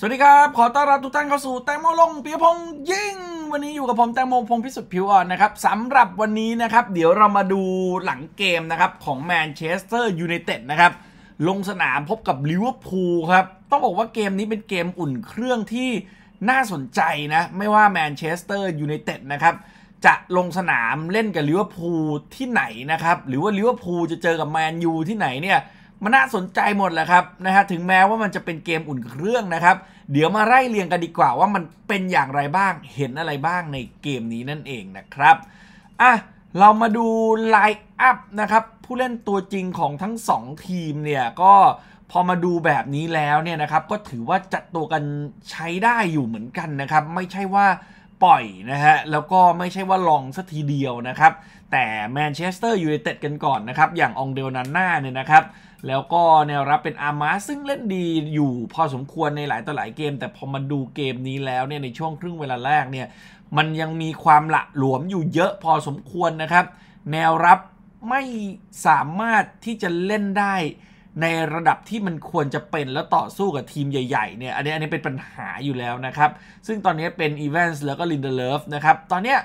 สวัสดีครับ ขอต้อนรับ ทุกท่านเข้าสู่แตงโมลงเปียพงยิ่ง วันนี้อยู่กับผม แตงโมพงพิสุทธิ์ผิวอ่อนนะครับสำหรับวันนี้นะครับเดี๋ยวเรามาดูหลังเกมนะครับของแมนเชสเตอร์ยูไนเต็ดนะครับ ลงสนามพบกับลิเวอร์พูลครับ ต้องบอกว่าเกมนี้เป็นเกมอุ่นเครื่องที่น่าสนใจนะไม่ว่าแมนเชสเตอร์ยูไนเต็ดนะครับ จะลงสนามเล่นกับลิเวอร์พูลที่ไหนนะครับหรือว่าลิเวอร์พูลจะเจอกับแมนยูที่ไหนเนี่ยมันน่าสนใจหมดแหละครับนะฮะถึงแม้ว่ามันจะเป็นเกมอุ่นเครื่องนะครับ เดี๋ยวมาไล่เรียงกันดีกว่าว่ามันเป็นอย่างไรบ้างเห็นอะไรบ้างในเกมนี้นั่นเองนะครับอ่ะเรามาดูไลน์อัพนะครับผู้เล่นตัวจริงของทั้ง2ทีมเนี่ยก็พอมาดูแบบนี้แล้วเนี่ยนะครับก็ถือว่าจัดตัวกันใช้ได้อยู่เหมือนกันนะครับ ไม่ใช่ว่าปล่อยนะฮะแล้วก็ไม่ใช่ว่าลองสักทีเดียวนะครับ แต่แมนเชสเตอร์ยูไนเต็ดกันก่อนนะครับ อย่างองเดลนันน่าเนี่ยนะครับแล้วก็แนวรับเป็นอาร์มาซึ่งเล่นดีอยู่พอสมควรในหลายต่อหลายเกม แต่พอมาดูเกมนี้แล้วเนี่ยในช่วงครึ่งเวลาแรกเนี่ยมันยังมีความหละหลวมอยู่เยอะพอสมควรนะครับ แนวรับไม่สามารถที่จะเล่นได้ในระดับที่มันควรจะเป็นแล้วต่อสู้กับทีมใหญ่ๆเนี่ยอันนี้อันนี้เป็นปัญหาอยู่แล้วนะครับซึ่งตอนนี้เป็นอีเวนต์แล้วก็ลินเดเลฟนะครับตอนนี้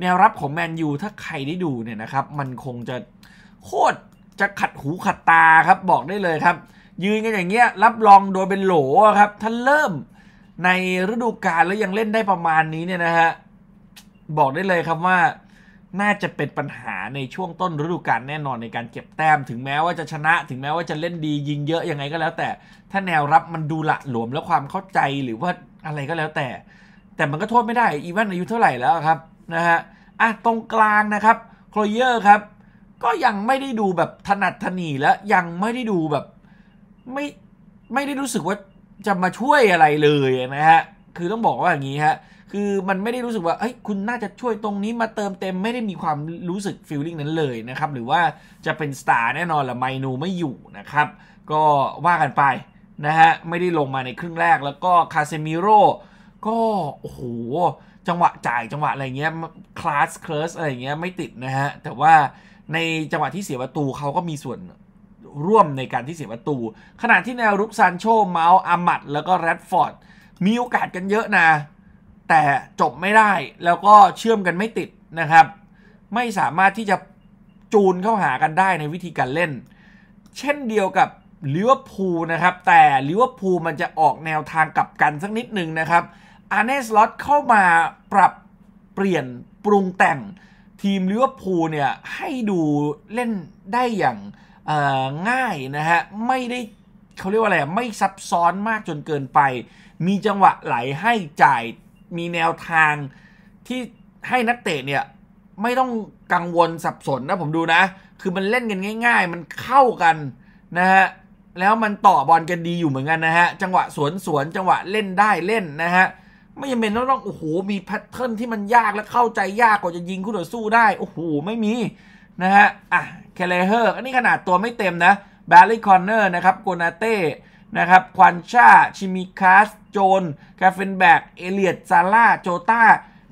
แนวรับของแมนยูถ้าใครได้ดูเนี่ยนะครับมันคงจะโคตรจะขัดหูขัดตาครับบอกได้เลยครับ ยืนกันอย่างเงี้ยรับรองโดยเป็นโหลครับ ถ้าเริ่มในฤดูกาลแล้วยังเล่นได้ประมาณนี้เนี่ยนะฮะบอกได้เลยครับว่า น่าจะเป็นปัญหาในช่วงต้นฤดูกาลแน่นอนในการเก็บแต้ม ถึงแม้ว่าจะชนะถึงแม้ว่าจะเล่นดียิงเยอะยังไงก็แล้วแต่ ถ้าแนวรับมันดูละหลวมแล้วความเข้าใจหรือว่าอะไรก็แล้วแต่ แต่มันก็โทษไม่ได้ อีวันอายุเท่าไหร่แล้วครับนะฮะอ่ะตรงกลางนะครับโคลเยอร์ครับก็ยังไม่ได้ดูแบบถนัดถนีและยังไม่ได้ดูแบบไม่ไม่ได้รู้สึกว่าจะมาช่วยอะไรเลยนะฮะคือต้องบอกว่าอย่างนี้ฮะคือมันไม่ได้รู้สึกว่าเฮ้ยคุณน่าจะช่วยตรงนี้มาเติมเต็มไม่ได้มีความรู้สึกฟิลลิ่งนั้นเลยนะครับหรือว่าจะเป็นสตาร์แน่นอนละไมนูไม่อยู่นะครับก็ว่ากันไปนะฮะไม่ได้ลงมาในครึ่งแรกแล้วก็คาเซมิโร่ก็โอ้โหจังหวะจ่าย จังหวะอะไรเงี้ยคลาสเคลสอะไรเงี้ยไม่ติดนะฮะแต่ว่าในจังหวะที่เสียประตูเขาก็มีส่วนร่วมในการที่เสียประตูขณะที่แนวรุกซานโช เมาส์อามัด แล้วก็แรดฟอร์ดมีโอกาสกันเยอะนะแต่จบไม่ได้แล้วก็เชื่อมกันไม่ติดนะครับ ไม่สามารถที่จะจูนเข้าหากันได้ในวิธีการเล่น เช่นเดียวกับลิเวอร์พูลนะครับแต่ลิเวอร์พูลมันจะออกแนวทางกลับกันสักนิดหนึ่งนะครับอาร์เนสลอตเข้ามาปรับเปลี่ยนปรุงแต่งทีมลิเวอร์พูลเนี่ยให้ดูเล่นได้อย่างง่ายนะฮะไม่ได้เขาเรียกว่าอะไรไม่ซับซ้อนมากจนเกินไป มีจังหวะไหลให้จ่ายมีแนวทางที่ให้นักเตะเนี่ยไม่ต้องกังวลสับสนนะผมดูนะ คือมันเล่นกันง่าย ๆ มันเข้ากันนะฮะแล้วมันต่อบอลกันดีอยู่เหมือนกันนะฮะจังหวะสวนสวนจังหวะเล่นได้เล่นนะฮะไม่จำเป็นต้องโอ้โหมีแพทเทิร์นที่มันยากและเข้าใจยากกว่าจะยิงคู่ต่อสู้ได้ โอ้โหไม่มีนะฮะอ่ะเคเลเฮอร์อันนี้ขนาดตัวไม่เต็มนะแบลลี่คอนเนอร์นะครับโกนาเต้นะครับควันชาชิมิคาสโจนคาเฟนแบกเอเลียด ซาร่า โจตา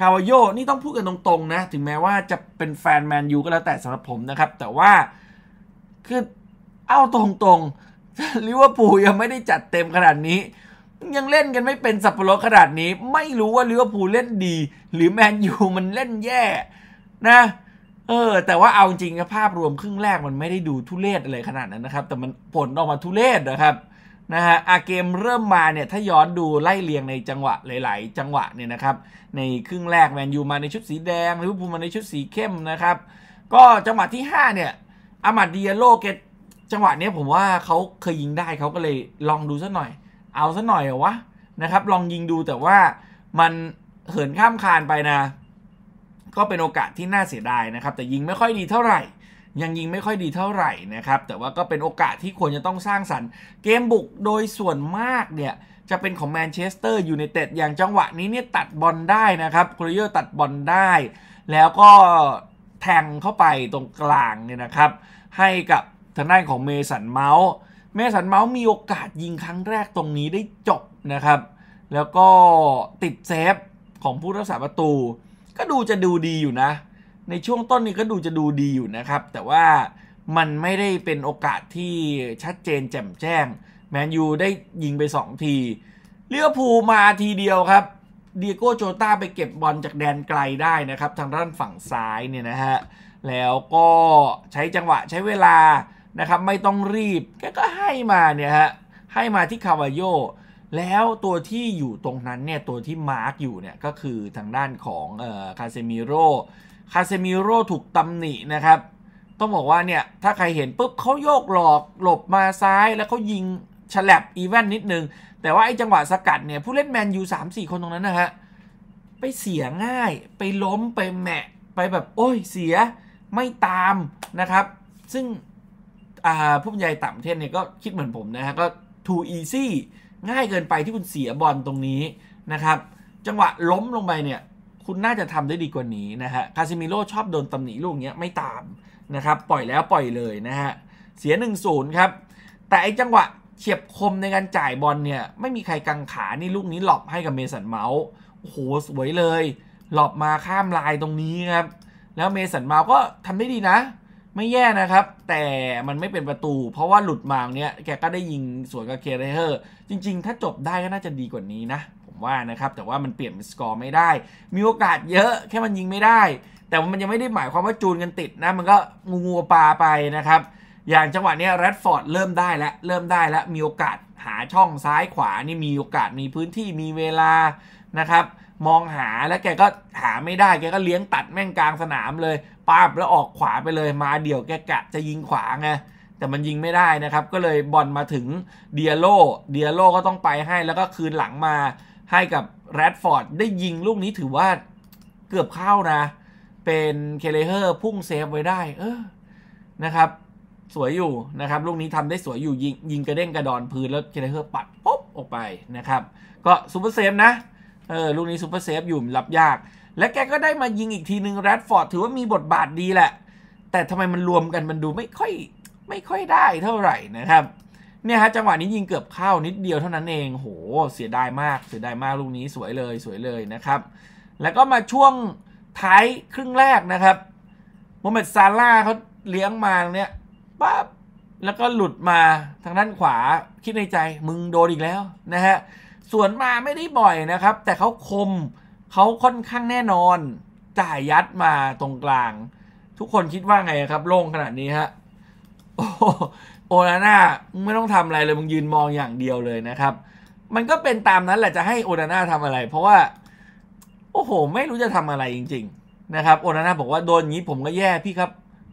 คาวาโยนี่ต้องพูดกันตรงๆนะ ถึงแม้ว่าจะเป็นแฟนแมนยูก็แล้วแต่สำหรับผมนะครับ แต่ว่าคือเอาตรงๆลิเวอร์พูลยังไม่ได้จัดเต็มขนาดนี้ยังเล่นกันไม่เป็นสับปะรดขนาดนี้ ไม่รู้ว่าลิเวอร์พูลเล่นดี หรือแมนยูมันเล่นแย่นะ เออ แต่ว่าเอาจริงภาพรวมครึ่งแรกมันไม่ได้ดูทุเรศอะไรขนาดนั้นนะครับ แต่มันผลออกมาทุเรศนะครับ นะฮะอาเกมเริ่มมาเนี่ยถ้าย้อนดูไล่เรียงในจังหวะหลายๆ จังหวะเนี่ยนะครับ ในครึ่งแรกแมนยูมาในชุดสีแดงลิเวอร์พูลมาในชุดสีเข้มนะครับ ก็จังหวะที่5เนี่ยอามัดเดียโลเกตจังหวะนี้ผมว่าเขาเคยยิงได้เขาก็เลยลองดูสักหน่อยเอาซะหน่อยเหรอวะนะครับลองยิงดูแต่ว่ามันเหินข้ามคานไปนะ ก็เป็นโอกาสที่น่าเสียดายนะครับ แต่ยิงไม่ค่อยดีเท่าไหร่ ยังยิงไม่ค่อยดีเท่าไหร่นะครับแต่ว่าก็เป็นโอกาสที่ควรจะต้องสร้างสรรค์ เกมบุกโดยส่วนมากเนี่ยจะเป็นของแมนเชสเตอร์ยูไนเต็ดอย่างจังหวะนี้เนี่ยตัดบอลได้นะครับคริเยอร์ตัดบอลได้ แล้วก็แทงเข้าไปตรงกลางเนี่ยนะครับ ให้กับทางด้านของเมสันเมาส์มสันเมาส์มีโอกาสยิงครั้งแรกตรงนี้ได้จบนะครับ แล้วก็ติดเซฟของผู้รักษาประตู ก็ดูจะดูดีอยู่นะ ในช่วงต้นนี้ก็ดูจะดูดีอยู่นะครับ แต่ว่ามันไม่ได้เป็นโอกาสที่ชัดเจนแจ่มแจ้ง แมนยูได้ยิงไป 2 ทีเลี้ยวภูมาทีเดียวครับเดียโก้โจตาไปเก็บบอลจากแดนไกลได้นะครับ ทางด้านฝั่งซ้ายเนี่ยนะฮะแล้วก็ใช้จังหวะใช้เวลานะครับไม่ต้องรีบแกก็ให้มาเนี่ยฮะให้มาที่คาวาโยแล้วตัวที่อยู่ตรงนั้นเนี่ยตัวที่มาร์กอยู่เนี่ยก็คือทางด้านของคาเซมิโร่คาเซมิโร่ถูกตำหนินะครับ ต้องบอกว่าเนี่ยถ้าใครเห็นปุ๊บเขาโยกหลอกหลบมาซ้ายแล้วเขายิง ฉลับอีแวนนิดนึง แต่ว่าไอ้จังหวะสกัดเนี่ยผู้เล่นแมนยูสามสี่คนตรงนั้นนะฮะไปเสียง่าย ไปล้มไปแหมะ ไปแบบโอ้ยเสียไม่ตามนะครับ ซึ่งผู้บรรยายต่างประเทศเนี่ยก็คิดเหมือนผมนะฮะก็ too easy ง่ายเกินไปที่คุณเสียบอลตรงนี้นะครับ จังหวะล้มลงไปเนี่ยคุณน่าจะทำได้ดีกว่านี้นะฮะคาซิมิโร่ชอบโดนตำหนิลูกเนี้ยไม่ตามนะครับปล่อยแล้วปล่อยเลยนะฮะ เสีย1นูนย์ครับ แต่ไอจังหวะเฉียบคมในการจ่ายบอลเนี่ยไม่มีใครกังขานี่ลูกนี้หลบให้กับเมสันเมาส์โอ้โหสวยเลย หลบมาข้ามลายตรงนี้ครับแล้วเมสันเมาส์ก็ทำได้ดีนะไม่แย่นะครับแต่มันไม่เป็นประตู เพราะว่าหลุดมาเนี้ยแกก็ได้ยิงสวนกับเคเรเฮอร์จริง ๆ ถ้าจบได้ก็น่าจะดีกว่านี้นะผมว่านะครับแต่ว่ามันเปลี่ยนเป็นสกอร์ไม่ได้ มีโอกาสเยอะแค่มันยิงไม่ได้ แต่มันยังไม่ได้หมายความว่าจูนกันติดนะมันก็งูงูปลาไปนะครับ อย่างจังหวะนี้แรดฟอร์ดเริ่มได้แล้วเริ่มได้แล้ว มีโอกาสหาช่องซ้ายขวานี่มีโอกาสมีพื้นที่มีเวลานะครับมองหาแล้วแกก็หาไม่ได้ แกก็เลี้ยงตัดแม่งกลางสนามเลย ป้าบแล้วออกขวาไปเลย มาเดี่ยวแกกะ จะยิงขวาไงแต่มันยิงไม่ได้นะครับ ก็เลยบอลมาถึงเดียโลเดียโลก็ต้องไปให้ แล้วก็คืนหลังมาให้กับแรดฟอร์ดได้ยิงลูกนี้ถือว่าเกือบเข้านะ เป็นเคเลเฮอร์พุ่งเซฟไว้ได้เออนะครับ สวยอยู่นะครับลูกนี้ทำได้สวยอยู่ ยิงยิงกระเด้งกระดอนพื้นแล้วเคเลเฮอร์ปัดปุ๊บออกไปนะครับ ก็ซูเปอร์เซฟนะเออลูกนี้ซูเปอร์เซฟอยู่รับยาก และแกก็ได้มายิงอีกทีหนึ่งแรดฟอร์ด ถือว่ามีบทบาทดีแหละ แต่ทำไมมันรวมกันมันดูไม่ค่อยไม่ค่อยได้เท่าไหร่นะครับ เนี่ยฮะจังหวะนี้ยิงเกือบเข้านิดเดียวเท่านั้นเองโหเสียดายมากเสียดายมาก ลูกนี้สวยเลยสวยเลยนะครับ แล้วก็มาช่วงท้ายครึ่งแรกนะครับโมเม์ซาร่าเขาเลี้ยงมาเนี่ยปั๊บแล้วก็หลุดมาทางด้านขวาคิดในใจมึงโดนอีกแล้วนะฮะสวนมาไม่ได้บ่อยนะครับ แต่เขาคมเขาค่อนข้างแน่นอน จ่ายยัดมาตรงกลาง ทุกคนคิดว่าไงครับ โล่งขนาดนี้ฮะโอ้โอนาน่าไม่ต้องทำอะไรเลยมึงยืนมองอย่างเดียวเลยนะครับ มันก็เป็นตามนั้น แหละจะให้โอนาน่าทำอะไร เพราะว่า โอ้โหไม่รู้จะทำอะไรจริง ๆ นะครับโอนาน่าบอกว่าโดนอย่างนี้ผมก็แย่พี่ครับ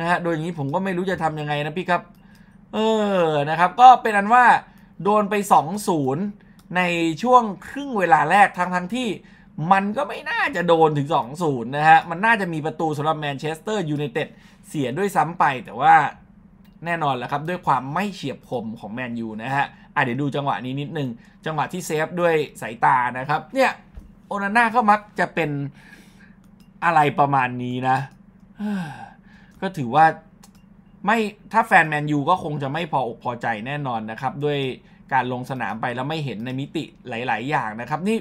นะฮะโดนอย่างนี้ผมก็ไม่รู้จะทำยังไงนะพี่ครับเออนะครับ ก็เป็นอันว่าโดนไป2-0ในช่วงครึ่งเวลาแรกทั้งทั้งที่มันก็ไม่น่าจะโดนถึง2-0นะฮะ มันน่าจะมีประตูสำหรับแมนเชสเตอร์ยูไนเต็ดเสียด้วยซ้ำไปแต่ว่าแน่นอนแหละครับด้วยความไม่เฉียบคมของแมนยูนะฮะ อ่ะเดี๋ยวดูจังหวะนี้นิดนึง จังหวะที่เซฟด้วยสายตานะครับ เนี่ย โอนาน่าก็มักจะเป็นอะไรประมาณนี้นะก็ถือว่าไม่ถ้าแฟนแมนยูก็คงจะไม่พออกพอใจแน่นอนนะครับด้วยการลงสนามไปแล้วไม่เห็นในมิติหลาย ๆ อย่างนะครับนี่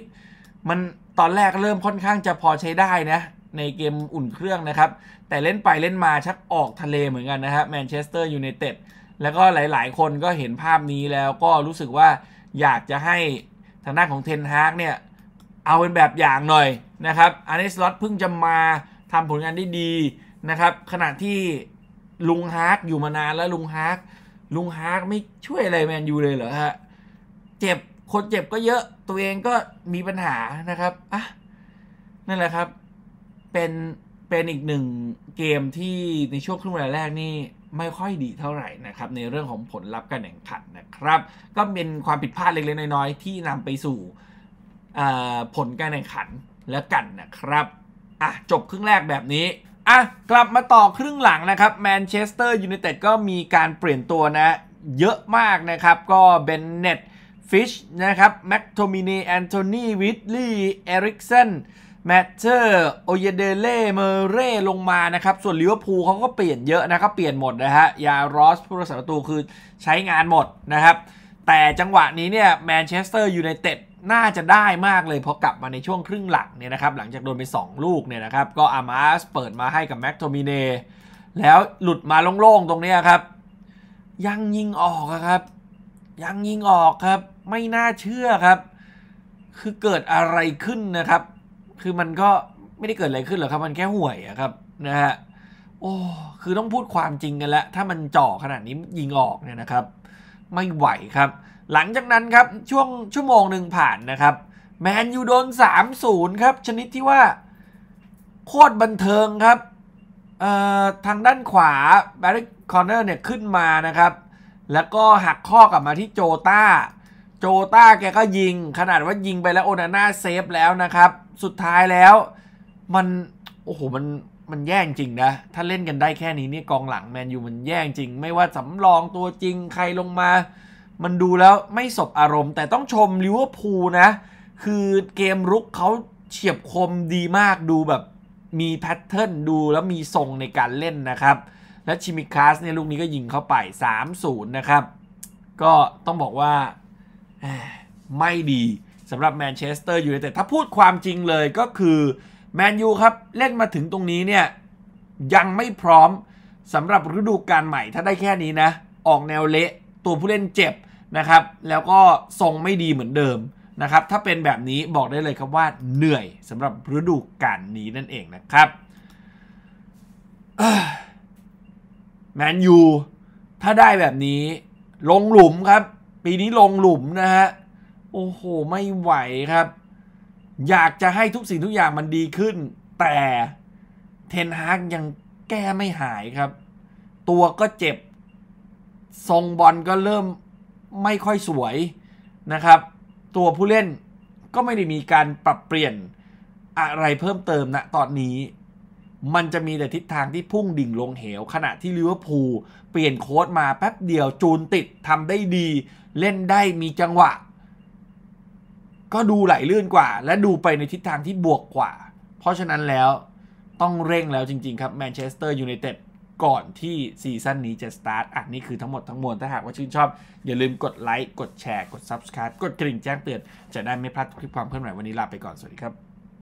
มันตอนแรกเริ่มค่อนข้างจะพอใช้ได้นะในเกมอุ่นเครื่องนะครับ แต่เล่นไปเล่นมาชักออกทะเลเหมือนกันนะครับแมนเชสเตอร์ยูไนเต็ดแล้วก็หลาย ๆ คนก็เห็นภาพนี้แล้วก็รู้สึกว่าอยากจะให้ทางด้านของเทนฮากเนี่ย เอาเป็นแบบอย่างหน่อยนะครับอันนี้สล็อตเพิ่งจะมาทำผลงานได้ดีนะครับขณะที่ลุงฮากอยู่มานานแล้วลุงฮากลุงฮาร์กไม่ช่วยอะไรแมนยูเลยเหรอฮะเจ็บคนเจ็บก็เยอะตัวเองก็มีปัญหานะครับอ่ะนั่นแหละครับเป็นเป็นอีกหนึ่งเกมที่ในช่วงครึ่งเวลาแรกนี่ไม่ค่อยดีเท่าไหร่นะครับ ในเรื่องของผลลัพธ์การแข่งขันนะครับ ก็เป็นความผิดพลาดเล็กๆน้อยๆที่นำไปสู่ผลการแข่งขันแล้วกันนะครับอ่ะจบครึ่งแรกแบบนี้อ่ะกลับมาต่อครึ่งหลังนะครับแมนเชสเตอร์ยูไนเต็ดก็มีการเปลี่ยนตัวนะเยอะมากนะครับก็เบนเน็ตฟิชนะครับแม็กโทมินีแอนโทนีวิทลีเอริกเซนแมตเชอร์ โอเยเดเล่เมเร่ลงมานะครับส่วนลิเวอร์พูลเขาก็เปลี่ยนเยอะนะครับเปลี่ยนหมดนะฮะยารอสผู้รักษาประตูคือใช้งานหมดนะครับแต่จังหวะนี้เนี่ยแมนเชสเตอร์ยูไนเต็ดน่าจะได้มากเลยพอกลับมาในช่วงครึ่งหลังเนี่ยนะครับหลังจากโดนไป 2 ลูกเนี่ยนะครับ ก็อามาสเปิดมาให้กับแม็กโทมิเนแล้วหลุดมาโล่งๆตรงนี้ครับ ยังยิงออกครับ ยังยิงออกครับ ไม่น่าเชื่อครับ คือเกิดอะไรขึ้นนะครับ คือมันก็ไม่ได้เกิดอะไรขึ้นหรอกครับมันแค่ห่วยครับนะฮะโอ้คือต้องพูดความจริงกันแล้วถ้ามันจ่อขนาดนี้ยิงออกเนี่ยนะครับ ไม่ไหวครับหลังจากนั้นครับ ช่วงชั่วโมงหนึ่งผ่านนะครับแมนยูโดน 3-0ครับ ชนิดที่ว่าโคตรบันเทิงครับทางด้านขวา แบริคอนเนอร์เนี่ยขึ้นมานะครับ แล้วก็หักข้อกลับมาที่โจตาโจตาแกก็ยิงขนาดว่ายิงไปแล้วโอนาน่าเซฟแล้วนะครับ สุดท้ายแล้วมันโอ้โหมันมันแย่จริงนะถ้าเล่นกันได้แค่นี้นี่กองหลังแมนยูมันแย่จริง ไม่ว่าสำรองตัวจริงใครลงมามันดูแล้วไม่สบอารมณ์แต่ต้องชมลิเวอร์พูลนะ คือเกมรุกเขาเฉียบคมดีมากดูแบบมีแพทเทิร์นดูแล้วมีทรงในการเล่นนะครับ และชิมิคัสเนี่ยลูกนี้ก็ยิงเข้าไป 3-0 นะครับ ก็ต้องบอกว่าไม่ดีสำหรับแมนเชสเตอร์อยู่แต่ถ้าพูดความจริงเลยก็คือ แมนยูครับ เล่นมาถึงตรงนี้เนี่ยยังไม่พร้อมสำหรับฤดูกาลใหม่ ถ้าได้แค่นี้นะออกแนวเละ ตัวผู้เล่นเจ็บนะครับแล้วก็ทรงไม่ดีเหมือนเดิมนะครับ ถ้าเป็นแบบนี้บอกได้เลยครับว่าเหนื่อยสำหรับฤดูกาลนี้นั่นเองนะครับแมนยูถ้าได้แบบนี้ลงหลุมครับ ปีนี้ลงหลุมนะฮะโอ้โหไม่ไหวครับ อยากจะให้ทุกสิ่งทุกอย่างมันดีขึ้น แต่เทนฮาก ยังแก้ไม่หายครับ ตัวก็เจ็บทรงบอลก็เริ่มไม่ค่อยสวยนะครับ ตัวผู้เล่นก็ไม่ได้มีการปรับเปลี่ยนอะไรเพิ่มเติมนะตอนนี้มันจะมีแต่ทิศทางที่พุ่งดิ่งลงเหว ขณะที่ลิเวอร์พูลเปลี่ยนโค้ดมาแป๊บเดียวจูนติดทำได้ดี เล่นได้มีจังหวะ ก็ดูไหลลื่นกว่า และดูไปในทิศทางที่บวกกว่า เพราะฉะนั้นแล้วต้องเร่งแล้วจริง ๆ ครับแมนเชสเตอร์ยูไนเต็ดก่อนที่ซีซั่นนี้จะสตาร์ทอันนี้คือทั้งหมดทั้งมวล ถ้าหากว่าชื่นชอบ อย่าลืมกดไลค์ กดแชร์ กด Subscribe กดกระดิ่งแจ้งเตือน จะได้ไม่พลาดคลิปความเคลื่อนไหววันนี้ลาไปก่อน สวัสดีครับ